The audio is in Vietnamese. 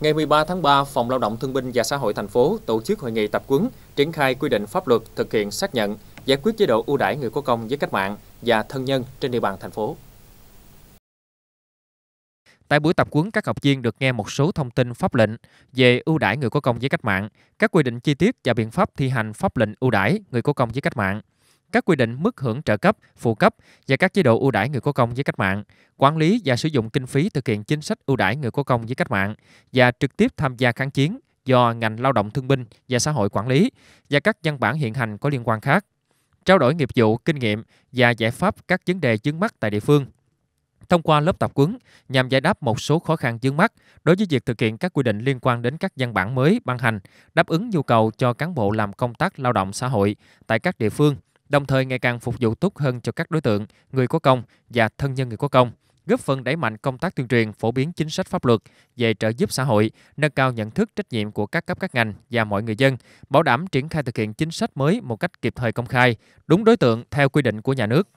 Ngày 13 tháng 3, Phòng Lao động Thương binh và Xã hội thành phố tổ chức hội nghị tập quấn triển khai quy định pháp luật thực hiện xác nhận, giải quyết chế độ ưu đãi người có công với cách mạng và thân nhân trên địa bàn thành phố. Tại buổi tập quấn, các học viên được nghe một số thông tin pháp lệnh về ưu đãi người có công với cách mạng, các quy định chi tiết và biện pháp thi hành pháp lệnh ưu đãi người có công với cách mạng, các quy định mức hưởng trợ cấp, phụ cấp và các chế độ ưu đãi người có công với cách mạng, quản lý và sử dụng kinh phí thực hiện chính sách ưu đãi người có công với cách mạng và trực tiếp tham gia kháng chiến do ngành lao động thương binh và xã hội quản lý và các văn bản hiện hành có liên quan khác, trao đổi nghiệp vụ, kinh nghiệm và giải pháp các vấn đề chướng mắt tại địa phương thông qua lớp tập huấn nhằm giải đáp một số khó khăn vướng mắt đối với việc thực hiện các quy định liên quan đến các văn bản mới ban hành, đáp ứng nhu cầu cho cán bộ làm công tác lao động xã hội tại các địa phương đồng thời ngày càng phục vụ tốt hơn cho các đối tượng, người có công và thân nhân người có công góp phần đẩy mạnh công tác tuyên truyền phổ biến chính sách pháp luật về trợ giúp xã hội, nâng cao nhận thức trách nhiệm của các cấp các ngành và mọi người dân, bảo đảm triển khai thực hiện chính sách mới một cách kịp thời công khai, đúng đối tượng theo quy định của nhà nước.